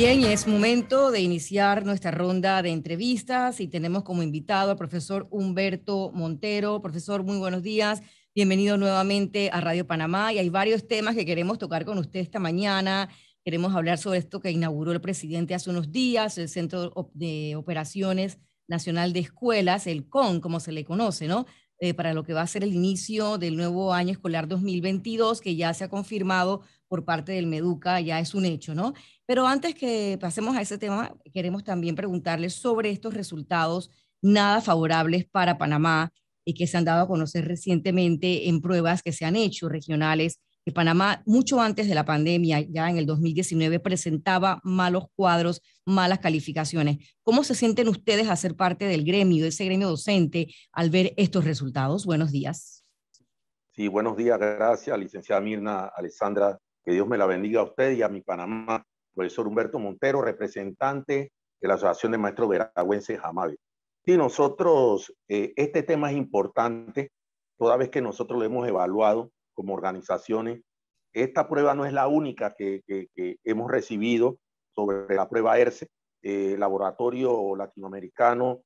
Bien, es momento de iniciar nuestra ronda de entrevistas y tenemos como invitado al profesor Humberto Montero. Profesor, muy buenos días. Bienvenido nuevamente a Radio Panamá y hay varios temas que queremos tocar con usted esta mañana. Queremos hablar sobre esto que inauguró el presidente hace unos días, el Centro de Operaciones Nacional de Escuelas, el CON, como se le conoce, ¿no? Eh, para lo que va a ser el inicio del nuevo año escolar 2022, que ya se ha confirmado por parte del Meduca, ya es un hecho, ¿no? Pero antes que pasemos a ese tema, queremos también preguntarles sobre estos resultados nada favorables para Panamá y eh, que se han dado a conocer recientemente en pruebas que se han hecho regionales, que Panamá mucho antes de la pandemia, ya en el 2019, presentaba malos cuadros, malas calificaciones. ¿Cómo se sienten ustedes a ser parte del gremio, de ese gremio docente, al ver estos resultados? Buenos días. Sí, buenos días, gracias, licenciada Mirna, Alessandra, que Dios me la bendiga a usted y a mi Panamá, profesor Humberto Montero, representante de la Asociación de Maestros Veragüenses Jamabe. Sí, nosotros, eh, este tema es importante, toda vez que nosotros lo hemos evaluado como organizaciones. Esta prueba no es la única que, hemos recibido sobre la prueba ERCE, e, eh, laboratorio latinoamericano,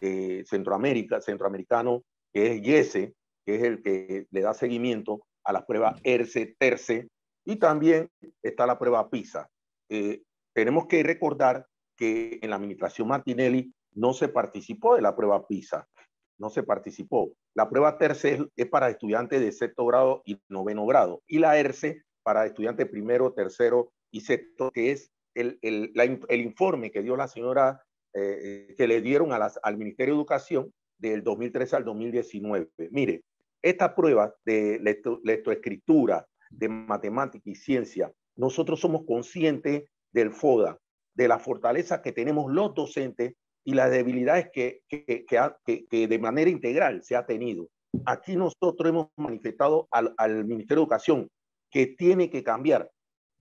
eh, Centroamérica, centroamericano, que es IESE, e, que es el que le da seguimiento a las pruebas ERCE, TERCE y también está la prueba PISA. Eh, tenemos que recordar que en la administración Martinelli no se participó de la prueba PISA, no se participó. La prueba tercera es para estudiantes de sexto grado y noveno grado, y la ERCE para estudiantes primero, tercero y sexto, que es el, informe que dio la señora, eh, eh, que le dieron al Ministerio de Educación del 2013 al 2019. Mire, esta prueba de lectoescritura, de matemática y ciencia, nosotros somos conscientes del FODA, de las fortalezas que tenemos los docentes y las debilidades que, de manera integral se ha tenido. Aquí nosotros hemos manifestado al, al Ministerio de Educación que tiene que cambiar,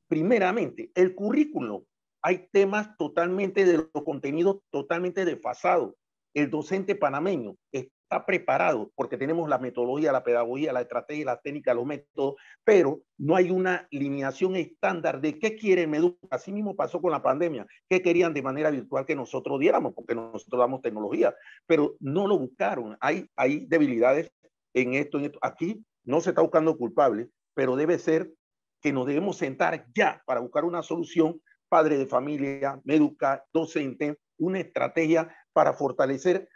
primeramente, el currículo, Hay temas totalmente de los contenidos totalmente desfasados. El docente panameño es preparado, porque tenemos la metodología, la pedagogía, la estrategia, la técnica, los métodos, pero no hay una lineación estándar de qué quiere Meduca. Así mismo pasó con la pandemia, qué querían de manera virtual que nosotros diéramos, porque nosotros damos tecnología, pero no lo buscaron. Hay, hay debilidades en esto, en esto. Aquí no se está buscando culpable, pero debe ser que nos debemos sentar ya para buscar una solución, padre de familia, médica, docente, una estrategia para fortalecer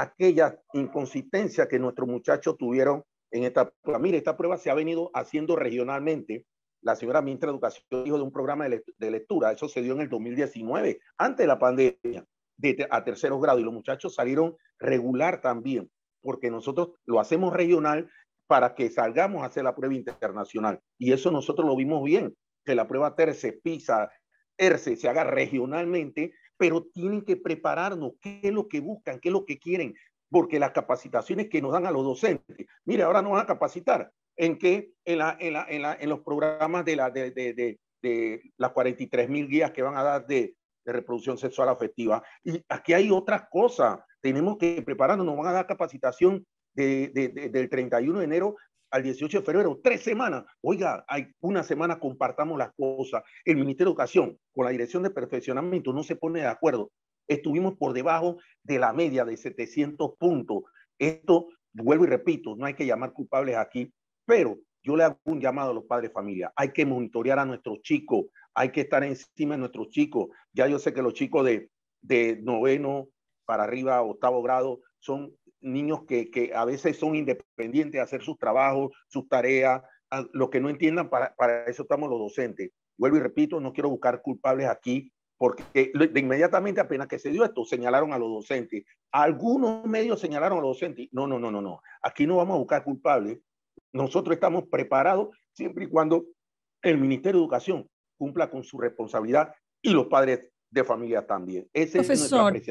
aquellas inconsistencias que nuestros muchachos tuvieron en esta prueba. Mire, esta prueba se ha venido haciendo regionalmente. La señora ministra de Educación dijo de un programa de, lectura, eso se dio en el 2019, antes de la pandemia, de a terceros grados, y los muchachos salieron regular también, porque nosotros lo hacemos regional para que salgamos a hacer la prueba internacional. Y eso nosotros lo vimos bien, que la prueba terce, PISA, ERCE se haga regionalmente pero tienen que prepararnos qué es lo que buscan, qué es lo que quieren, porque las capacitaciones que nos dan a los docentes, mire, ahora nos van a capacitar en que en, la, en, la, en, los programas de, la, de, las 43 mil guías que van a dar de, reproducción sexual afectiva. Y aquí hay otras cosas, tenemos que prepararnos, nos van a dar capacitación del 31 de enero al 18 de febrero, tres semanas. Oiga, hay una semana compartamos las cosas. El Ministerio de Educación con la Dirección de Perfeccionamiento no se pone de acuerdo. Estuvimos por debajo de la media de 700 puntos. Esto, vuelvo y repito, no hay que llamar culpables aquí, pero yo le hago un llamado a los padres de familia. Hay que monitorear a nuestros chicos, hay que estar encima de nuestros chicos. Ya yo sé que los chicos de, de noveno para arriba, octavo grado, son niños que, a veces son independientes de hacer sus trabajos, sus tareas, lo que no entiendan, para, eso estamos los docentes. Vuelvo y repito, no quiero buscar culpables aquí, porque de inmediatamente apenas que se dio esto, señalaron a los docentes. Algunos medios señalaron a los docentes. No, no, no, no, no. Aquí no vamos a buscar culpables. Nosotros estamos preparados siempre y cuando el Ministerio de Educación cumpla con su responsabilidad y los padres de familia también. Ese Profesor, es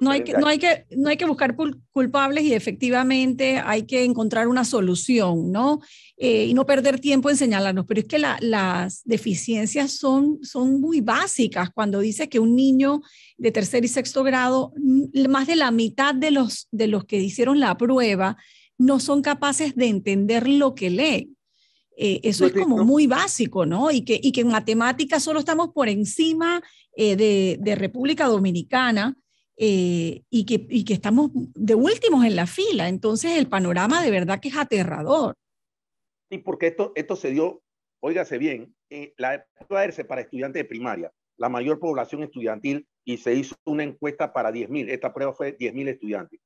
no hay, que, no, hay que, buscar culpables y efectivamente hay que encontrar una solución, ¿no? Eh, y no perder tiempo en señalarnos, pero es que las deficiencias son, son muy básicas. Cuando dice que un niño de tercer y sexto grado, mm, más de la mitad de los, que hicieron la prueba no son capaces de entender lo que lee. Eh, eso es como muy básico, ¿no? Y que, y en matemáticas solo estamos por encima eh, de República Dominicana, eh, y, que, que estamos de últimos en la fila. Entonces el panorama de verdad que es aterrador. Sí, porque esto, esto se dio, óigase bien, la época para estudiantes de primaria, la mayor población estudiantil y se hizo una encuesta para 10.000, esta prueba fue 10.000 estudiantes.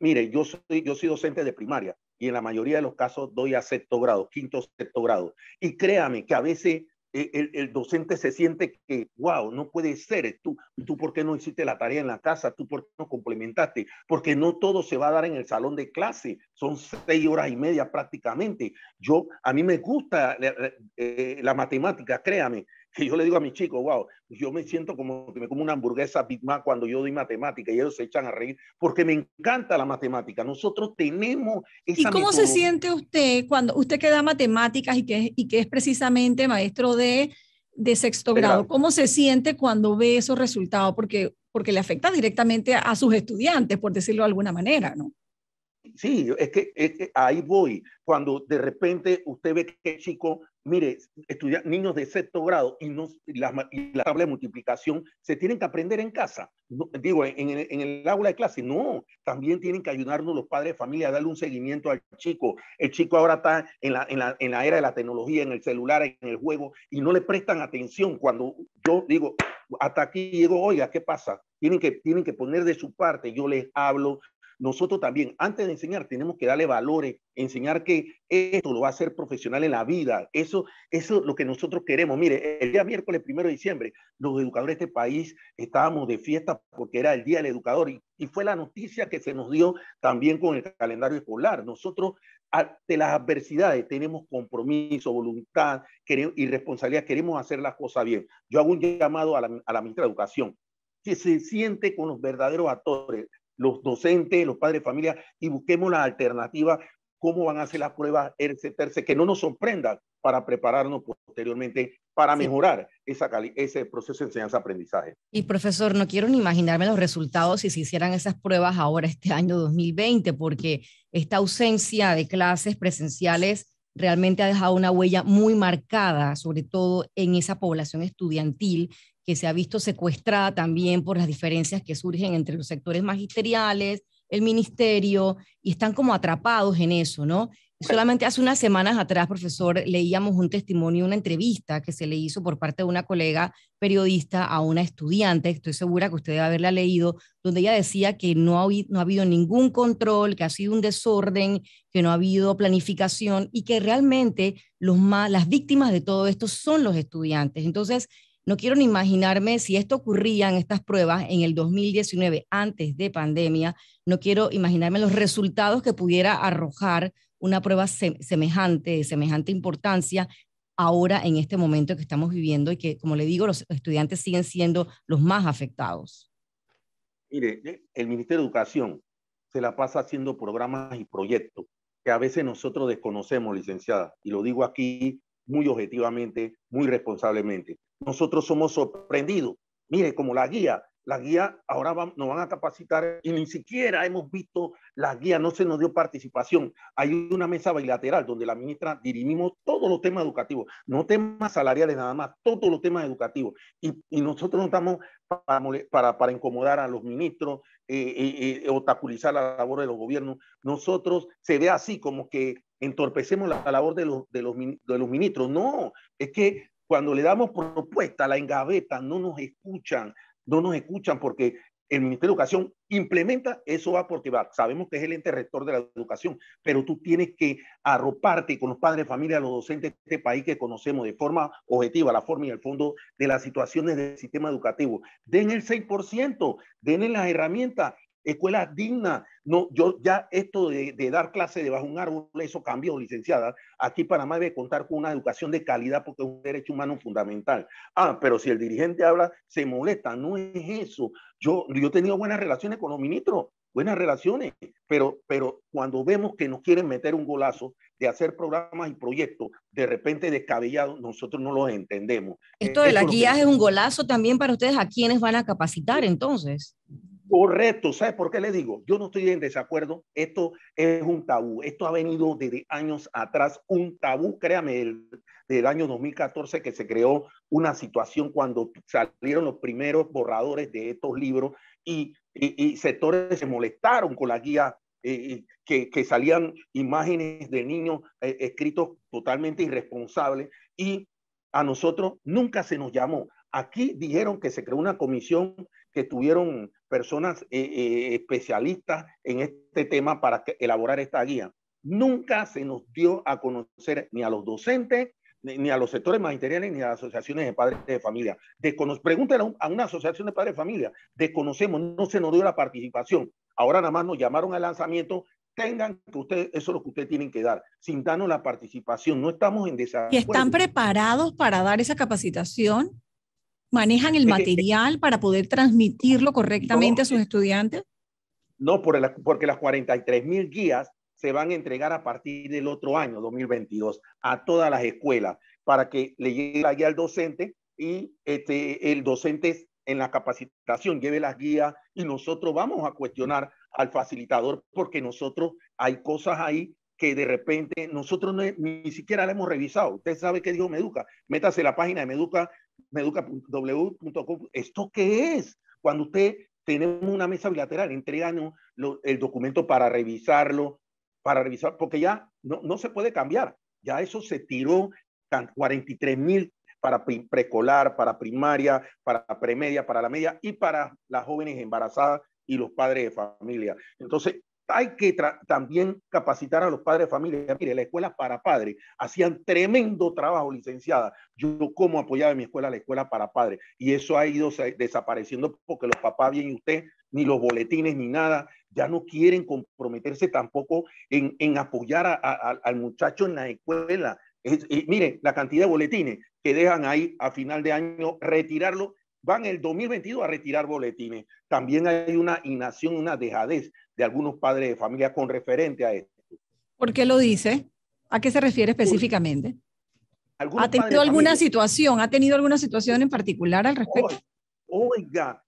Mire, yo soy, yo soy docente de primaria y en la mayoría de los casos doy a sexto grado, quinto, sexto grado. Y créame que a veces e, el, docente se siente que, wow, no puede ser, eh, tú, tú por qué no hiciste la tarea en la casa, tú por qué no complementaste, porque no todo se va a dar en el salón de clase, son seis horas y media prácticamente. Yo, a mí me gusta la eh, matemática, créame, y yo le digo a mis chicos, wow, yo me siento como que me como una hamburguesa Big Mac cuando yo doy matemática y ellos se echan a reír porque me encanta la matemática. Nosotros tenemos esa ¿Y cómo se siente usted cuando usted que da matemáticas y que, y es precisamente maestro de, de sexto grado. ¿Cómo se siente cuando ve esos resultados? Porque, porque le afecta directamente a, a sus estudiantes, por decirlo de alguna manera, ¿no? Sí, es que, ahí voy. Cuando de repente usted ve que el chico, mire, estudia niños de sexto grado y, no, la, tabla de multiplicación se tienen que aprender en casa. digo, en, el aula de clase, no. También tienen que ayudarnos los padres de familia a darle un seguimiento al chico. El chico ahora está en la, en la, en la era de la tecnología, en el celular, en el juego, y no le prestan atención. Cuando yo digo, hasta aquí llego, oiga, ¿qué pasa? Tienen que, tienen que poner de su parte. Yo les hablo, nosotros también, antes de enseñar, tenemos que darle valores, enseñar que esto lo va a hacer profesional en la vida. Eso, es lo que nosotros queremos. Mire, el día miércoles primero de diciembre, los educadores de este país estábamos de fiesta porque era el Día del Educador y, fue la noticia que se nos dio también con el calendario escolar. Nosotros ante las adversidades tenemos compromiso, voluntad y responsabilidad, queremos hacer las cosas bien. Yo hago un llamado a la, a la ministra de Educación, que se siente con los verdaderos actores, los docentes, los padres de familia, y busquemos la alternativa, cómo van a hacer las pruebas, etcétera, que no nos sorprendan para prepararnos posteriormente para mejorar ese proceso de enseñanza-aprendizaje. Y profesor, no quiero ni imaginarme los resultados si se hicieran esas pruebas ahora este año 2020, porque esta ausencia de clases presenciales realmente ha dejado una huella muy marcada, sobre todo en esa población estudiantil que se ha visto secuestrada también por las diferencias que surgen entre los sectores magisteriales, el ministerio, y están como atrapados en eso, ¿no? Solamente hace unas semanas atrás, profesor, leíamos un testimonio, una entrevista que se le hizo por parte de una colega periodista a una estudiante, estoy segura que usted debe haberla leído, donde ella decía que no ha, habido ningún control, que ha sido un desorden, que no ha habido planificación y que realmente las víctimas de todo esto son los estudiantes. Entonces, no quiero ni imaginarme si esto ocurría en estas pruebas en el 2019, antes de pandemia, no quiero imaginarme los resultados que pudiera arrojar una prueba semejante, de semejante importancia, ahora en este momento que estamos viviendo y que, como le digo, los estudiantes siguen siendo los más afectados. Mire, eh, el Ministerio de Educación se la pasa haciendo programas y proyectos que a veces nosotros desconocemos, licenciada, y lo digo aquí muy objetivamente, muy responsablemente. Nosotros somos sorprendidos. Mire, como la guía la guía ahora nos van a capacitar y ni siquiera hemos visto la guía, no se nos dio participación. Hay una mesa bilateral donde la ministra dirimimos todos los temas educativos, no temas salariales nada más, todos los temas educativos. Y, nosotros no estamos para, para, incomodar a los ministros, eh, eh, eh, obstaculizar la labor de los gobiernos. Nosotros se ve así como que entorpecemos la, labor de los, de, los, ministros. No, es que cuando le damos propuesta, la engaveta no nos escuchan, no nos escuchan porque el Ministerio de Educación implementa eso va porque Sabemos que es el ente rector de la educación, pero tú tienes que arroparte con los padres de familia, los docentes de este país que conocemos de forma objetiva, la forma y el fondo de las situaciones del sistema educativo. Den el 6%, den las herramientas escuelas dignas. No, yo ya esto de, dar clase debajo de un árbol, eso cambió, licenciada. Aquí Panamá debe contar con una educación de calidad porque es un derecho humano fundamental. Ah, pero si el dirigente habla, se molesta. No es eso. Yo, yo he tenido buenas relaciones con los ministros, buenas relaciones, pero, pero cuando vemos que nos quieren meter un golazo de hacer programas y proyectos de repente descabellados, nosotros no los entendemos. Esto de eh, las guías es un golazo también para ustedes, ¿a quienes van a capacitar entonces? Correcto, ¿sabes por qué le digo? Yo no estoy en desacuerdo, esto es un tabú, esto ha venido desde años atrás, un tabú, créame, el, del año 2014 que se creó una situación cuando salieron los primeros borradores de estos libros y, y, sectores se molestaron con la guía eh, eh, que, que, salían imágenes de niños eh, escritos totalmente irresponsables y a nosotros nunca se nos llamó. Aquí dijeron que se creó una comisión que tuvieron personas eh, eh, especialistas en este tema para elaborar esta guía. Nunca se nos dio a conocer ni a los docentes, ni, a los sectores magisteriales, ni a las asociaciones de padres de familia. Pregúntale a, a una asociación de padres de familia, desconocemos, no se nos dio la participación. Ahora nada más nos llamaron al lanzamiento tengan que ustedes, eso es lo que ustedes tienen que dar, sin darnos la participación. No estamos en desacuerdo. ¿Y están preparados para dar esa capacitación? ¿Manejan el material para poder transmitirlo correctamente a sus estudiantes? No, por porque las 43 mil guías se van a entregar a partir del otro año, 2022, a todas las escuelas, para que le llegue la guía al docente y este, el docente en la capacitación lleve las guías y nosotros vamos a cuestionar al facilitador porque nosotros hay cosas ahí que de repente nosotros ni siquiera la hemos revisado. Usted sabe que dijo Meduca. Métase la página de Meduca meduca.w.com. ¿Esto qué es? Cuando usted tiene una mesa bilateral, entregan el documento para revisarlo, para revisar, porque ya no, no se puede cambiar. Ya eso se tiró 43 mil para precolar, para primaria, para premedia, para la media y para las jóvenes embarazadas y los padres de familia. Entonces, hay que también capacitar a los padres de familia. Mire, la escuela para padres hacían tremendo trabajo, licenciada. Yo como apoyaba en mi escuela, la escuela para padres. Y eso ha ido desapareciendo porque los papás, bien usted, ni los boletines, ni nada, ya no quieren comprometerse tampoco en, apoyar al muchacho en la escuela. mire, la cantidad de boletines que dejan ahí a final de año, retirarlo van el 2022 a retirar boletines. También hay una inacción, una dejadez de algunos padres de familia con referente a esto. ¿Por qué lo dice? ¿A qué se refiere específicamente? ¿Ha tenido alguna situación? ¿Ha tenido alguna situación en particular al respecto? Oiga,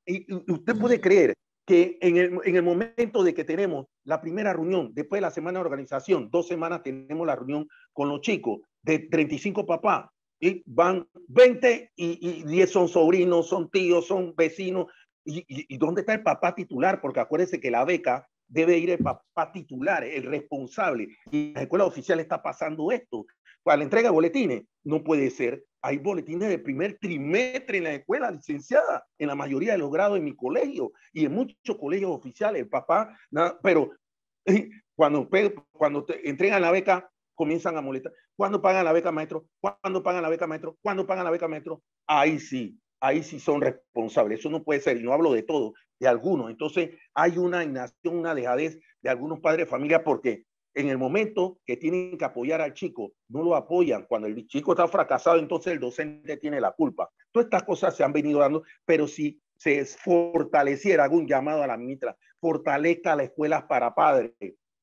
usted puede creer que en el, momento de que tenemos la primera reunión, después de la semana de organización, dos semanas tenemos la reunión con los chicos de 35 papás, y van 20 y, 10 son sobrinos, son tíos, son vecinos. Y, y, y, dónde está el papá titular? Porque acuérdense que la beca debe ir el papá titular, el responsable. Y la escuela oficial está pasando esto. Para la entrega de boletines, no puede ser. Hay boletines de primer trimestre en la escuela, licenciada, en la mayoría de los grados en mi colegio y en muchos colegios oficiales. El papá, pero eh, cuando, cuando te entregan la beca, comienzan a molestar. ¿Cuándo pagan la beca maestro? ¿Cuándo pagan la beca maestro? ¿Cuándo pagan la beca maestro? Ahí sí, ahí sí son responsables. Eso no puede ser, y no hablo de todo, de algunos. Entonces hay una inacción, una dejadez de algunos padres de familia porque en el momento que tienen que apoyar al chico, no lo apoyan. Cuando el chico está fracasado, entonces el docente tiene la culpa. Todas estas cosas se han venido dando, pero si se fortaleciera algún llamado a la ministra, fortalezca las escuelas para padres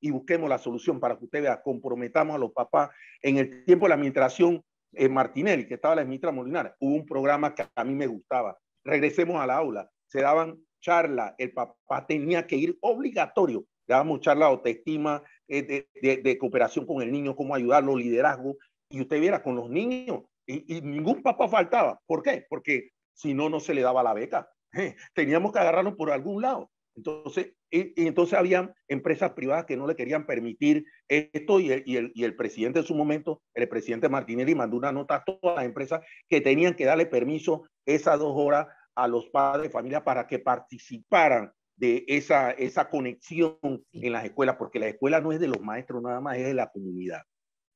y busquemos la solución para que usted vea, comprometamos a los papás. En el tiempo de la administración eh, Martinelli, que estaba la mitra Molinara, hubo un programa que a mí me gustaba. Regresemos al aula, se daban charlas, el papá tenía que ir obligatorio, dábamos charla de autoestima, eh, de, cooperación con el niño, cómo ayudarlo, liderazgo, y usted viera con los niños, y, y ningún papá faltaba. ¿Por qué? Porque si no, no se le daba la beca. Teníamos que agarrarlo por algún lado. Entonces, y, entonces había empresas privadas que no le querían permitir esto y el, presidente en su momento, el presidente Martinelli mandó una nota a todas las empresas que tenían que darle permiso esas dos horas a los padres de familia para que participaran de esa, esa conexión en las escuelas, porque la escuela no es de los maestros nada más, es de la comunidad.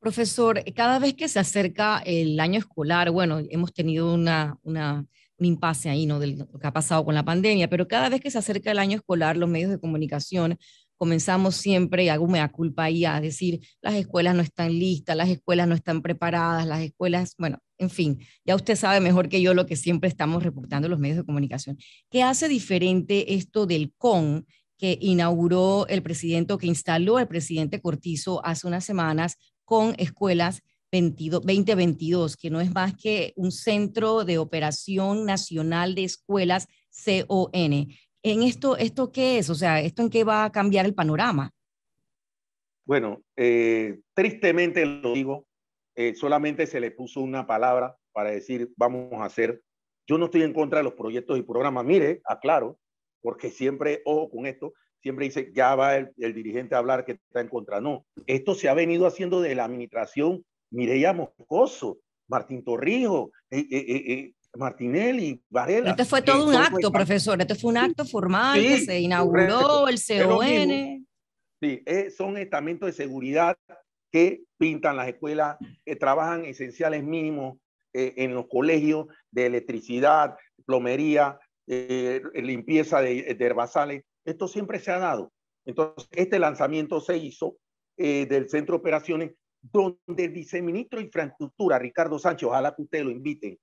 Profesor, cada vez que se acerca el año escolar, bueno, hemos tenido una un impasse ahí, ¿no? De lo que ha pasado con la pandemia, pero cada vez que se acerca el año escolar, los medios de comunicación comenzamos siempre, y hago mea culpa ahí, a decir, las escuelas no están listas, las escuelas no están preparadas, las escuelas, bueno, en fin, ya usted sabe mejor que yo lo que siempre estamos reportando los medios de comunicación. ¿Qué hace diferente esto del CON que inauguró el presidente que instaló el presidente Cortizo hace unas semanas con escuelas 2022, que no es más que un Centro de Operación Nacional de Escuelas, CON. ¿En esto, esto qué es? O sea, ¿esto en qué va a cambiar el panorama? Bueno, eh, tristemente lo digo, eh, solamente se le puso una palabra para decir, vamos a hacer. Yo no estoy en contra de los proyectos y programas, mire, aclaro, porque siempre, ojo con esto, siempre dice, ya va el, el dirigente a hablar que está en contra. No, esto se ha venido haciendo de la administración Mireya Moscoso, Martín Torrijo, eh, eh, eh, Martinelli, Varela. Este fue todo un acto, pues, profesor, este fue un acto formal que se inauguró, el CON. Sí, son estamentos de seguridad que pintan las escuelas, que trabajan esenciales mínimos en los colegios de electricidad, plomería, limpieza de, herbazales. Esto siempre se ha dado. Entonces, este lanzamiento se hizo del centro de operaciones donde el viceministro de Infraestructura, Ricardo Sánchez, ojalá que ustedes lo inviten,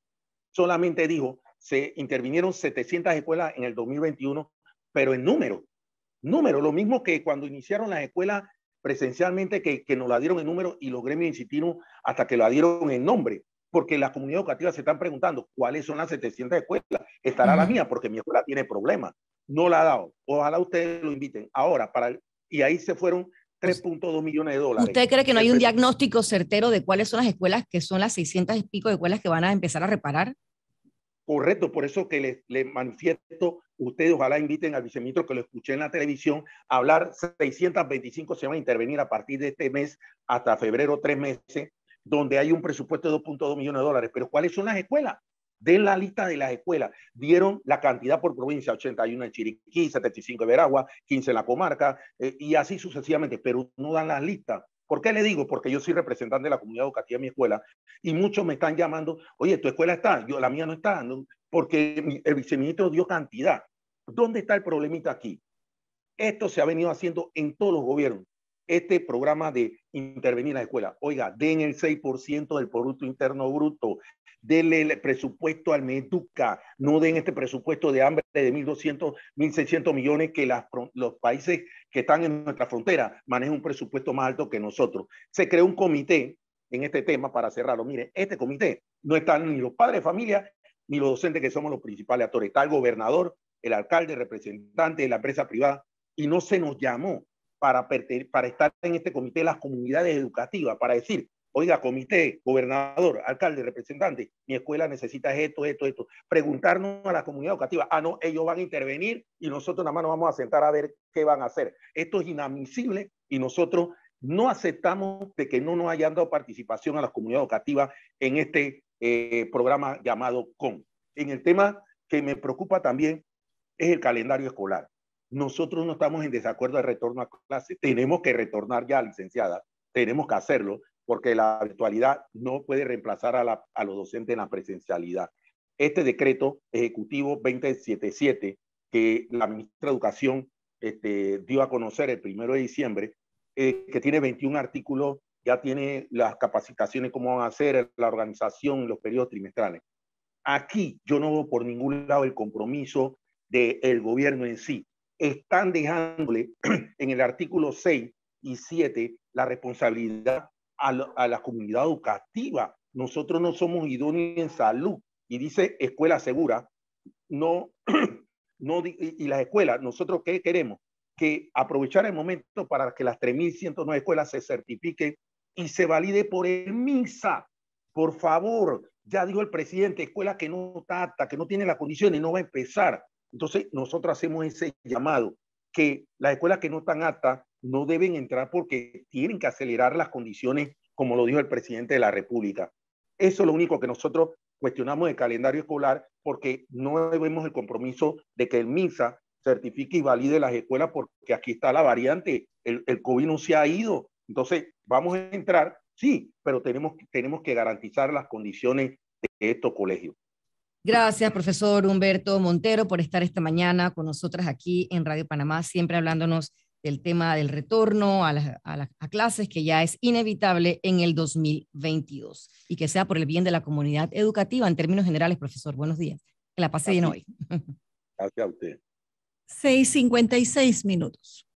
solamente dijo, se intervinieron 700 escuelas en el 2021, pero en número, número, lo mismo que cuando iniciaron las escuelas presencialmente, que, que nos la dieron en número y los gremios insistieron hasta que la dieron en nombre, porque las comunidades educativas se están preguntando cuáles son las 700 escuelas, estará la mía, porque mi escuela tiene problemas, no la ha dado, ojalá ustedes lo inviten. Ahora, para, y ahí se fueron 3.2 millones de dólares. ¿Usted cree que no hay un diagnóstico certero de cuáles son las escuelas que son las 600 y pico de escuelas que van a empezar a reparar? Correcto, por eso que les, le manifiesto, ustedes ojalá inviten al viceministro que lo escuché en la televisión, a hablar 625 se van a intervenir a partir de este mes hasta febrero, tres meses, donde hay un presupuesto de 2.2 millones de dólares. Pero ¿cuáles son las escuelas? de la lista de las escuelas. Dieron la cantidad por provincia, 81 en Chiriquí, 75 en Veragua, 15 en la comarca eh, y así sucesivamente, pero no dan las listas. ¿Por qué le digo? Porque yo soy representante de la comunidad educativa de mi escuela y muchos me están llamando, oye, tu escuela está, yo, la mía no está, porque el viceministro dio cantidad. ¿Dónde está el problemita aquí? Esto se ha venido haciendo en todos los gobiernos este programa de intervenir en la escuela. Oiga, den el 6% del Producto Interno Bruto, denle el presupuesto al Meduca, no den este presupuesto de hambre de 1.200, 1.600 millones que los países que están en nuestra frontera manejan un presupuesto más alto que nosotros. Se creó un comité en este tema para cerrarlo. Mire, este comité no están ni los padres de familia ni los docentes que somos los principales actores. Está el gobernador, el alcalde, representante de la empresa privada y no se nos llamó para, para estar en este comité de las comunidades educativas, para decir, oiga, comité, gobernador, alcalde, representante, mi escuela necesita esto, esto, esto. Preguntarnos a la comunidad educativa, ah, no, ellos van a intervenir y nosotros nada más nos vamos a sentar a ver qué van a hacer. Esto es inadmisible y nosotros no aceptamos de que no nos hayan dado participación a la comunidad educativa en este eh, programa llamado CON. En el tema que me preocupa también es el calendario escolar. Nosotros no estamos en desacuerdo al retorno a clase. Tenemos que retornar ya, licenciada. Tenemos que hacerlo porque la virtualidad no puede reemplazar a, los docentes en la presencialidad. Este decreto ejecutivo 2077 que la ministra de Educación este, dio a conocer el primero de diciembre, eh, que tiene 21 artículos, ya tiene las capacitaciones, cómo van a hacer la organización, los periodos trimestrales. Aquí yo no veo por ningún lado el compromiso del gobierno en sí están dejándole en el artículo 6 y 7 la responsabilidad a, la comunidad educativa. Nosotros no somos idóneos en salud. Y dice escuela segura, no, no y, las escuelas, nosotros qué queremos? Que aprovechar el momento para que las 3.109 escuelas se certifiquen y se valide por el MISA. Por favor, ya dijo el presidente, escuela que no trata que no tiene las condiciones, no va a empezar. Entonces, nosotros hacemos ese llamado, que las escuelas que no están aptas no deben entrar porque tienen que acelerar las condiciones, como lo dijo el presidente de la República. Eso es lo único que nosotros cuestionamos del calendario escolar, porque no debemos el compromiso de que el MISA certifique y valide las escuelas, porque aquí está la variante, el, el COVID no se ha ido. Entonces, vamos a entrar, sí, pero tenemos, tenemos que garantizar las condiciones de estos colegios. Gracias, profesor Humberto Montero, por estar esta mañana con nosotras aquí en Radio Panamá, siempre hablándonos del tema del retorno a, las clases, que ya es inevitable en el 2022, y que sea por el bien de la comunidad educativa en términos generales, profesor. Buenos días. Que la pase bien hoy. Gracias a usted. 6.56 minutos.